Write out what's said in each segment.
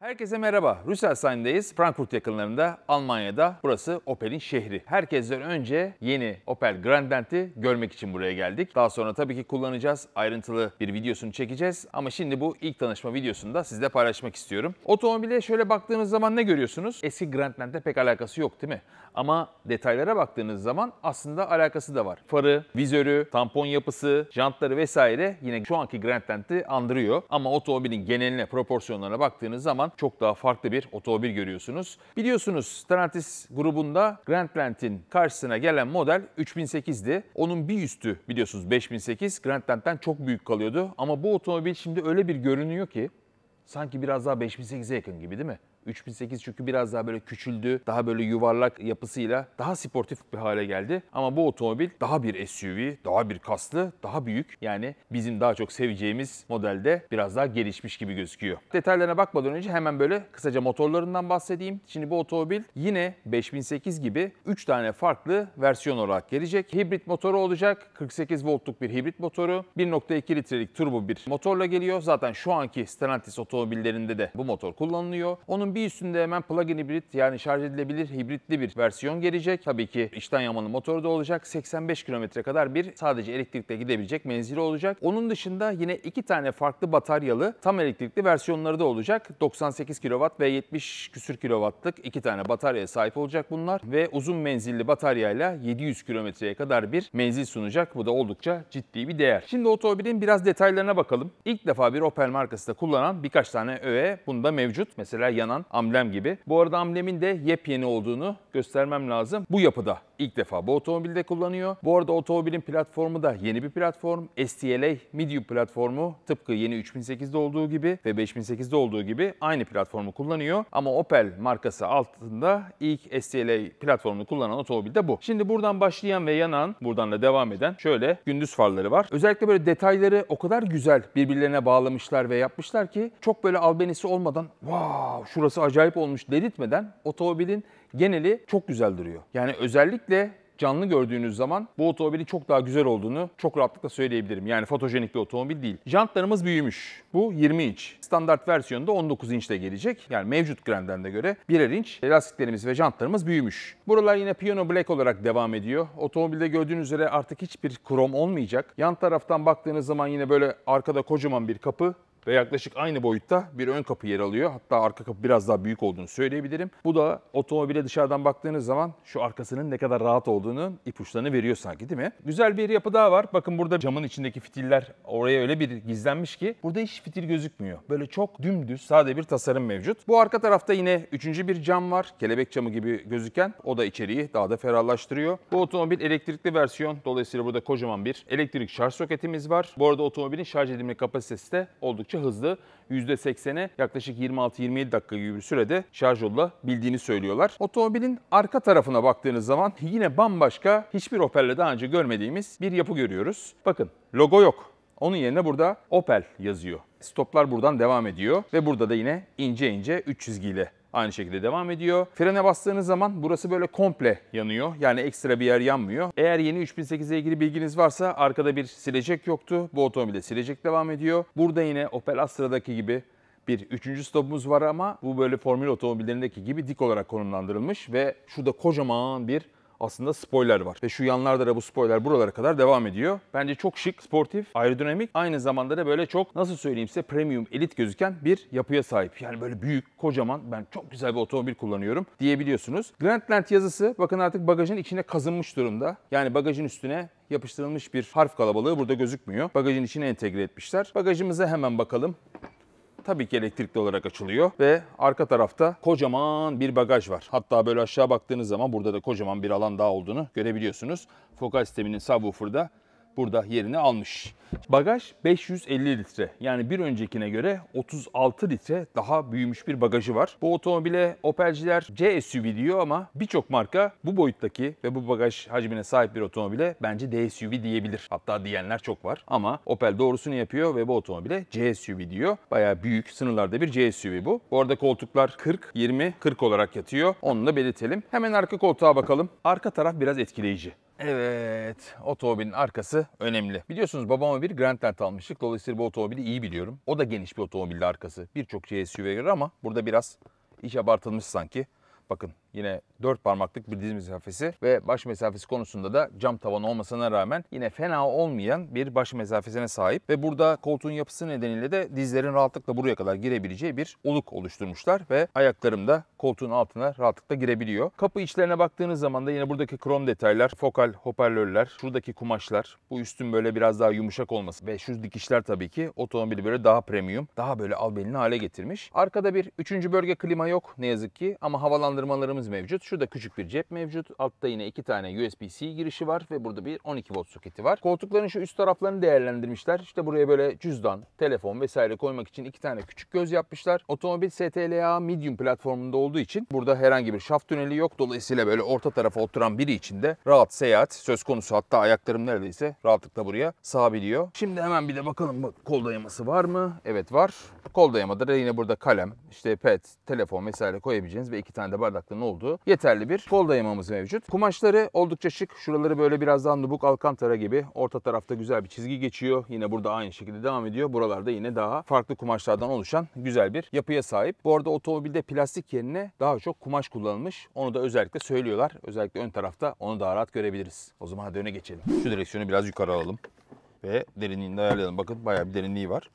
Herkese merhaba. Rüsselsheim'deyiz. Frankfurt yakınlarında, Almanya'da. Burası Opel'in şehri. Herkesten önce yeni Opel Grandland'i görmek için buraya geldik. Daha sonra tabii ki kullanacağız. Ayrıntılı bir videosunu çekeceğiz. Ama şimdi bu ilk tanışma videosunu da sizle paylaşmak istiyorum. Otomobile şöyle baktığınız zaman ne görüyorsunuz? Eski Grand pek alakası yok değil mi? Ama detaylara baktığınız zaman aslında alakası da var. Farı, vizörü, tampon yapısı, jantları vesaire yine şu anki Grand Grandland'i andırıyor. Ama otomobilin geneline, proporsiyonlarına baktığınız zaman çok daha farklı bir otomobil görüyorsunuz. Biliyorsunuz Stellantis grubunda Grand Grandland'in karşısına gelen model 3008'di. Onun bir üstü biliyorsunuz 5008 Grand Grandland'den çok büyük kalıyordu. Ama bu otomobil şimdi öyle bir görünüyor ki sanki biraz daha 5008'e yakın gibi değil mi? 3008 çünkü biraz daha böyle küçüldü. Daha böyle yuvarlak yapısıyla daha sportif bir hale geldi. Ama bu otomobil daha bir SUV, daha bir kaslı, daha büyük. Yani bizim daha çok seveceğimiz modelde biraz daha gelişmiş gibi gözüküyor. Detaylarına bakmadan önce hemen böyle kısaca motorlarından bahsedeyim. Şimdi bu otomobil yine 5008 gibi 3 tane farklı versiyon olarak gelecek. Hibrit motoru olacak. 48 voltluk bir hibrit motoru. 1.2 litrelik turbo bir motorla geliyor. Zaten şu anki Stellantis otomobillerinde de bu motor kullanılıyor. Onun bir üstünde hemen plug-in hibrit yani şarj edilebilir hibritli bir versiyon gelecek. Tabii ki içten yanmalı motoru da olacak. 85 kilometre kadar bir sadece elektrikle gidebilecek menzili olacak. Onun dışında yine iki tane farklı bataryalı tam elektrikli versiyonları da olacak. 98 kW ve 70 küsür kW'lık iki tane bataryaya sahip olacak bunlar ve uzun menzilli bataryayla 700 kilometreye kadar bir menzil sunacak. Bu da oldukça ciddi bir değer. Şimdi otomobilin biraz detaylarına bakalım. İlk defa bir Opel markası da kullanan birkaç tane öğe bunda mevcut. Mesela yanan amblem gibi. Bu arada amblemin de yepyeni olduğunu göstermem lazım bu yapıda ilk defa bu otomobilde kullanıyor. Bu arada otomobilin platformu da yeni bir platform. STLA Medium platformu tıpkı yeni 3008'de olduğu gibi ve 5008'de olduğu gibi aynı platformu kullanıyor. Ama Opel markası altında ilk STLA platformunu kullanan otomobil de bu. Şimdi buradan başlayan ve yanan, buradan da devam eden şöyle gündüz farları var. Özellikle böyle detayları o kadar güzel birbirlerine bağlamışlar ve yapmışlar ki çok böyle albenisi olmadan wow şurası acayip olmuş dedirtmeden otomobilin geneli çok güzel duruyor. Yani özellikle özellikle canlı gördüğünüz zaman bu otomobilin çok daha güzel olduğunu çok rahatlıkla söyleyebilirim. Yani fotojenik bir otomobil değil. Jantlarımız büyümüş. Bu 20 inç. Standart versiyonda 19 inçle gelecek. Yani mevcut Grand'den de göre birer inç lastiklerimiz ve jantlarımız büyümüş. Buralar yine Piano Black olarak devam ediyor. Otomobilde gördüğünüz üzere artık hiçbir krom olmayacak. Yan taraftan baktığınız zaman yine böyle arkada kocaman bir kapı ve yaklaşık aynı boyutta bir ön kapı yer alıyor. Hatta arka kapı biraz daha büyük olduğunu söyleyebilirim. Bu da otomobile dışarıdan baktığınız zaman şu arkasının ne kadar rahat olduğunu ipuçlarını veriyor sanki değil mi? Güzel bir yapı daha var. Bakın burada camın içindeki fitiller oraya öyle bir gizlenmiş ki burada hiç fitil gözükmüyor. Böyle çok dümdüz sade bir tasarım mevcut. Bu arka tarafta yine üçüncü bir cam var. Kelebek camı gibi gözüken. O da içeriği daha da ferahlaştırıyor. Bu otomobil elektrikli versiyon. Dolayısıyla burada kocaman bir elektrik şarj soketimiz var. Bu arada otomobilin şarj edilme kapasitesi de oldukça oldukça hızlı. %80'e yaklaşık 26-27 dakika gibi bir sürede şarj olabildiğini söylüyorlar. Otomobilin arka tarafına baktığınız zaman yine bambaşka hiçbir Opel'le daha önce görmediğimiz bir yapı görüyoruz. Bakın logo yok. Onun yerine burada Opel yazıyor. Stoplar buradan devam ediyor ve burada da yine ince ince 3 çizgiyle aynı şekilde devam ediyor. Frene bastığınız zaman burası böyle komple yanıyor. Yani ekstra bir yer yanmıyor. Eğer yeni 3008'e ilgili bilginiz varsa arkada bir silecek yoktu. Bu otomobilde silecek devam ediyor. Burada yine Opel Astra'daki gibi bir üçüncü stopumuz var ama bu böyle formül otomobillerindeki gibi dik olarak konumlandırılmış ve şurada kocaman bir aslında spoiler var. Ve şu yanlarda da bu spoiler buralara kadar devam ediyor. Bence çok şık, sportif, aerodinamik. Aynı zamanda da böyle çok nasıl söyleyeyim size premium, elit gözüken bir yapıya sahip. Yani böyle büyük, kocaman ben çok güzel bir otomobil kullanıyorum diyebiliyorsunuz. Grandland yazısı bakın artık bagajın içine kazınmış durumda. Yani bagajın üstüne yapıştırılmış bir harf kalabalığı burada gözükmüyor. Bagajın içine entegre etmişler. Bagajımıza hemen bakalım tabii ki elektrikli olarak açılıyor ve arka tarafta kocaman bir bagaj var. Hatta böyle aşağı baktığınız zaman burada da kocaman bir alan daha olduğunu görebiliyorsunuz. Fokal sisteminin subwoofer'da burada yerini almış. Bagaj 550 litre yani bir öncekine göre 36 litre daha büyümüş bir bagajı var. Bu otomobile Opel'ciler C SUV diyor ama birçok marka bu boyuttaki ve bu bagaj hacmine sahip bir otomobile bence D SUV diyebilir. Hatta diyenler çok var ama Opel doğrusunu yapıyor ve bu otomobile C SUV diyor. Baya büyük sınırlarda bir C SUV bu. Bu arada koltuklar 40, 20, 40 olarak yatıyor. Onu da belirtelim. Hemen arka koltuğa bakalım. Arka taraf biraz etkileyici. Evet, otomobilin arkası önemli. Biliyorsunuz babama bir Grand Grandland almıştık. Dolayısıyla bu otomobili iyi biliyorum. O da geniş bir otomobildi arkası. Birçok şey SUV'ye göre ama burada biraz iş abartılmış sanki. Bakın yine 4 parmaklık bir diz mesafesi ve baş mesafesi konusunda da cam tavan olmasına rağmen yine fena olmayan bir baş mesafesine sahip ve burada koltuğun yapısı nedeniyle de dizlerin rahatlıkla buraya kadar girebileceği bir oluk oluşturmuşlar ve ayaklarım da koltuğun altına rahatlıkla girebiliyor. Kapı içlerine baktığınız zaman da yine buradaki krom detaylar, fokal hoparlörler, şuradaki kumaşlar, bu üstün böyle biraz daha yumuşak olması ve şu dikişler tabii ki otomobili böyle daha premium, daha böyle albenili hale getirmiş. Arkada bir 3. bölge klima yok ne yazık ki ama havalandırma havalandırmalarımız mevcut. Şurada küçük bir cep mevcut. Altta yine iki tane USB-C girişi var ve burada bir 12 volt soketi var. Koltukların şu üst taraflarını değerlendirmişler. İşte buraya böyle cüzdan, telefon vesaire koymak için iki tane küçük göz yapmışlar. Otomobil STLA Medium platformunda olduğu için burada herhangi bir şaft tüneli yok. Dolayısıyla böyle orta tarafa oturan biri için de rahat seyahat söz konusu. Hatta ayaklarım neredeyse rahatlıkla buraya sığabiliyor. Şimdi hemen bir de bakalım bu kol dayaması var mı? Evet var. Kol dayamada yine burada kalem, işte pet, telefon vesaire koyabileceğiniz ve iki tane de bardaklığın olduğu yeterli bir kol dayamamız mevcut. Kumaşları oldukça şık. Şuraları böyle biraz daha nubuk alkantara gibi. Orta tarafta güzel bir çizgi geçiyor. Yine burada aynı şekilde devam ediyor. Buralarda yine daha farklı kumaşlardan oluşan güzel bir yapıya sahip. Bu arada otomobilde plastik yerine daha çok kumaş kullanılmış. Onu da özellikle söylüyorlar. Özellikle ön tarafta onu daha rahat görebiliriz. O zaman hadi öne geçelim. Şu direksiyonu biraz yukarı alalım ve derinliğini de ayarlayalım. Bakın bayağı bir derinliği var.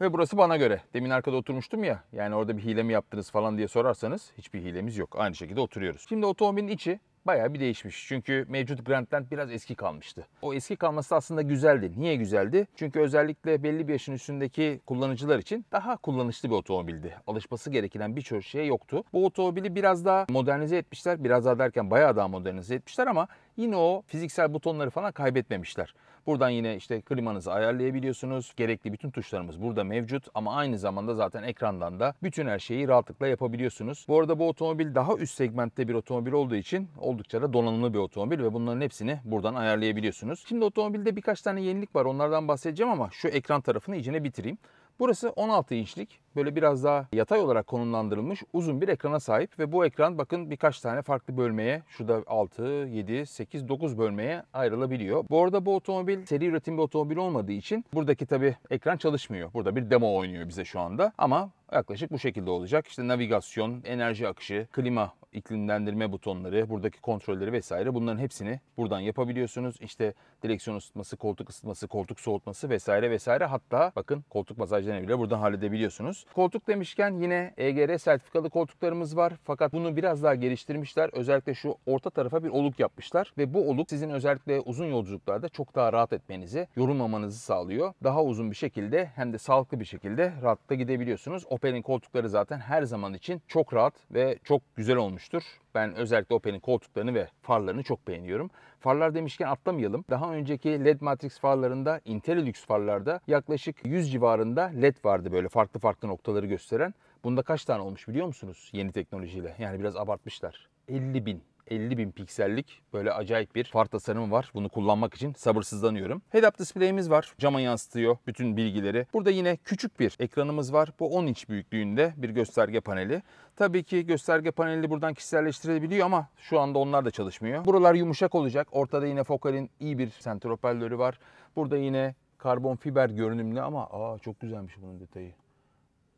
Ve burası bana göre. Demin arkada oturmuştum ya. Yani orada bir hile mi yaptınız falan diye sorarsanız hiçbir hilemiz yok. Aynı şekilde oturuyoruz. Şimdi otomobilin içi bayağı bir değişmiş. Çünkü mevcut Grandland biraz eski kalmıştı. O eski kalması aslında güzeldi. Niye güzeldi? Çünkü özellikle belli bir yaşın üstündeki kullanıcılar için daha kullanışlı bir otomobildi. Alışması gereken birçok şey yoktu. Bu otomobili biraz daha modernize etmişler. Biraz daha derken bayağı daha modernize etmişler ama yine o fiziksel butonları falan kaybetmemişler. Buradan yine işte klimanızı ayarlayabiliyorsunuz. Gerekli bütün tuşlarımız burada mevcut ama aynı zamanda zaten ekrandan da bütün her şeyi rahatlıkla yapabiliyorsunuz. Bu arada bu otomobil daha üst segmentte bir otomobil olduğu için oldukça da donanımlı bir otomobil ve bunların hepsini buradan ayarlayabiliyorsunuz. Şimdi otomobilde birkaç tane yenilik var onlardan bahsedeceğim ama şu ekran tarafını iyicene bitireyim. Burası 16 inçlik böyle biraz daha yatay olarak konumlandırılmış uzun bir ekrana sahip ve bu ekran bakın birkaç tane farklı bölmeye şurada 6, 7, 8, 9 bölmeye ayrılabiliyor. Bu arada bu otomobil seri üretim bir otomobil olmadığı için buradaki tabi ekran çalışmıyor. Burada bir demo oynuyor bize şu anda ama yaklaşık bu şekilde olacak. İşte navigasyon, enerji akışı, klima iklimlendirme butonları, buradaki kontrolleri vesaire bunların hepsini buradan yapabiliyorsunuz. İşte direksiyon ısıtması, koltuk ısıtması, koltuk soğutması vesaire vesaire. Hatta bakın koltuk masajlarını bile buradan halledebiliyorsunuz. Koltuk demişken yine EGR sertifikalı koltuklarımız var. Fakat bunu biraz daha geliştirmişler. Özellikle şu orta tarafa bir oluk yapmışlar ve bu oluk sizin özellikle uzun yolculuklarda çok daha rahat etmenizi, yorulmamanızı sağlıyor. Daha uzun bir şekilde hem de sağlıklı bir şekilde rahatlıkla gidebiliyorsunuz. Opel'in koltukları zaten her zaman için çok rahat ve çok güzel olmuş olmuştur. Ben özellikle Opel'in koltuklarını ve farlarını çok beğeniyorum. Farlar demişken atlamayalım. Daha önceki LED Matrix farlarında, Intellilux farlarda yaklaşık 100 civarında LED vardı böyle farklı farklı noktaları gösteren. Bunda kaç tane olmuş biliyor musunuz yeni teknolojiyle? Yani biraz abartmışlar. 50 bin 50 bin piksellik böyle acayip bir far tasarımı var. Bunu kullanmak için sabırsızlanıyorum. Head-up display'imiz var. Cama yansıtıyor bütün bilgileri. Burada yine küçük bir ekranımız var. Bu 10 inç büyüklüğünde bir gösterge paneli. Tabii ki gösterge paneli buradan kişiselleştirilebiliyor ama şu anda onlar da çalışmıyor. Buralar yumuşak olacak. Ortada yine Focal'in iyi bir sentropelleri var. Burada yine karbon fiber görünümlü ama aa çok güzelmiş bunun detayı.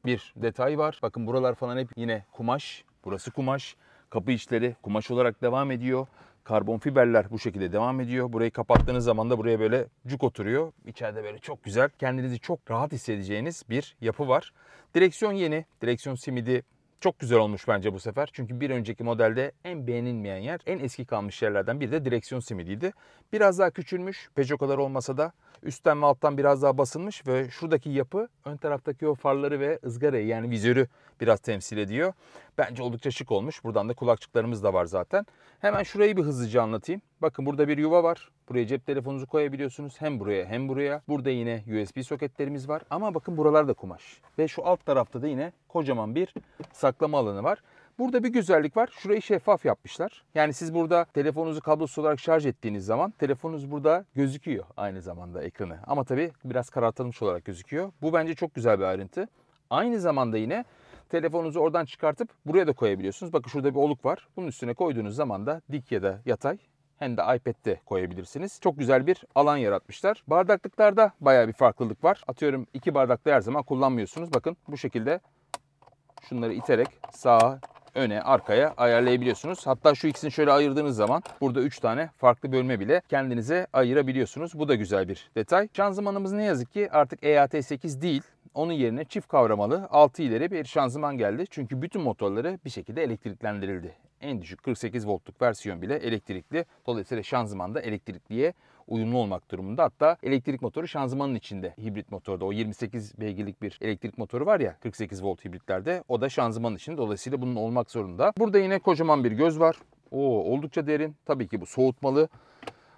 Bir detay var. Bakın buralar falan hep yine kumaş. Burası kumaş. Kapı içleri kumaş olarak devam ediyor. Karbon fiberler bu şekilde devam ediyor. Burayı kapattığınız zaman da buraya böyle cuk oturuyor. İçeride böyle çok güzel, kendinizi çok rahat hissedeceğiniz bir yapı var. Direksiyon yeni. Direksiyon simidi çok güzel olmuş bence bu sefer. Çünkü bir önceki modelde en beğenilmeyen yer, en eski kalmış yerlerden biri de direksiyon simidiydi. Biraz daha küçülmüş, Peugeot kadar olmasa da üstten ve alttan biraz daha basılmış ve şuradaki yapı ön taraftaki o farları ve ızgarayı yani vizörü biraz temsil ediyor. Bence oldukça şık olmuş. Buradan da kulakçıklarımız da var zaten. Hemen şurayı bir hızlıca anlatayım. Bakın burada bir yuva var. Buraya cep telefonunuzu koyabiliyorsunuz. Hem buraya hem buraya. Burada yine USB soketlerimiz var. Ama bakın buralarda kumaş. Ve şu alt tarafta da yine kocaman bir saklama alanı var. Burada bir güzellik var. Şurayı şeffaf yapmışlar. Yani siz burada telefonunuzu kablosuz olarak şarj ettiğiniz zaman telefonunuz burada gözüküyor aynı zamanda ekranı. Ama tabii biraz karartılmış olarak gözüküyor. Bu bence çok güzel bir ayrıntı. Aynı zamanda yine telefonunuzu oradan çıkartıp buraya da koyabiliyorsunuz. Bakın şurada bir oluk var. Bunun üstüne koyduğunuz zaman da dik ya da yatay hem de iPad'de koyabilirsiniz. Çok güzel bir alan yaratmışlar. Bardaklıklarda baya bir farklılık var. Atıyorum iki bardaklı her zaman kullanmıyorsunuz. Bakın bu şekilde şunları iterek sağa öne, arkaya ayarlayabiliyorsunuz. Hatta şu ikisini şöyle ayırdığınız zaman burada 3 tane farklı bölme bile kendinize ayırabiliyorsunuz. Bu da güzel bir detay. Şanzımanımız ne yazık ki artık EAT8 değil. Onun yerine çift kavramalı 6 ileri bir şanzıman geldi. Çünkü bütün motorları bir şekilde elektriklendirildi en düşük 48 voltluk versiyon bile elektrikli. Dolayısıyla şanzıman da elektrikliye uyumlu olmak durumunda. Hatta elektrik motoru şanzımanın içinde hibrit motorda o 28 beygirlik bir elektrik motoru var ya 48 volt hibritlerde o da şanzımanın içinde. Dolayısıyla bunun olmak zorunda. Burada yine kocaman bir göz var. Oo, oldukça derin. Tabii ki bu soğutmalı.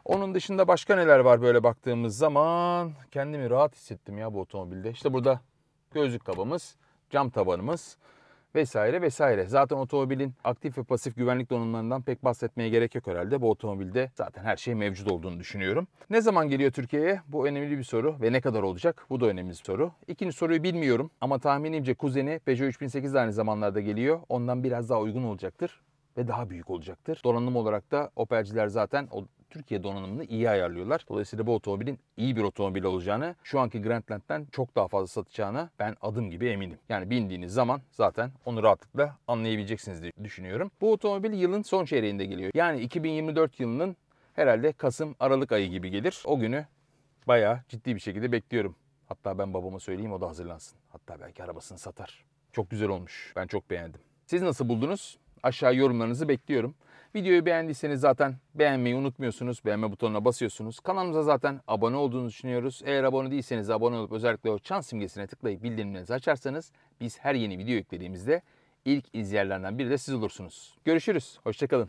Onun dışında başka neler var böyle baktığımız zaman kendimi rahat hissettim ya bu otomobilde. İşte burada gözlük kabımız, cam tabanımız vesaire vesaire. Zaten otomobilin aktif ve pasif güvenlik donanımlarından pek bahsetmeye gerek yok herhalde. Bu otomobilde zaten her şey mevcut olduğunu düşünüyorum. Ne zaman geliyor Türkiye'ye? Bu önemli bir soru ve ne kadar olacak? Bu da önemli bir soru. İkinci soruyu bilmiyorum ama tahminimce kuzeni Peugeot 3008 aynı zamanlarda geliyor. Ondan biraz daha uygun olacaktır ve daha büyük olacaktır. Donanım olarak da Opel'ciler zaten Türkiye donanımını iyi ayarlıyorlar. Dolayısıyla bu otomobilin iyi bir otomobil olacağını, şu anki Grandland'den çok daha fazla satacağına ben adım gibi eminim. Yani bindiğiniz zaman zaten onu rahatlıkla anlayabileceksiniz diye düşünüyorum. Bu otomobil yılın son çeyreğinde geliyor. Yani 2024 yılının herhalde Kasım Aralık ayı gibi gelir. O günü bayağı ciddi bir şekilde bekliyorum. Hatta ben babama söyleyeyim o da hazırlansın. Hatta belki arabasını satar. Çok güzel olmuş. Ben çok beğendim. Siz nasıl buldunuz? Aşağı yorumlarınızı bekliyorum. Videoyu beğendiyseniz zaten beğenmeyi unutmuyorsunuz. Beğenme butonuna basıyorsunuz. Kanalımıza zaten abone olduğunu düşünüyoruz. Eğer abone değilseniz abone olup özellikle o çan simgesine tıklayıp bildirimlerinizi açarsanız biz her yeni video yüklediğimizde ilk izleyenlerden biri de siz olursunuz. Görüşürüz. Hoşçakalın.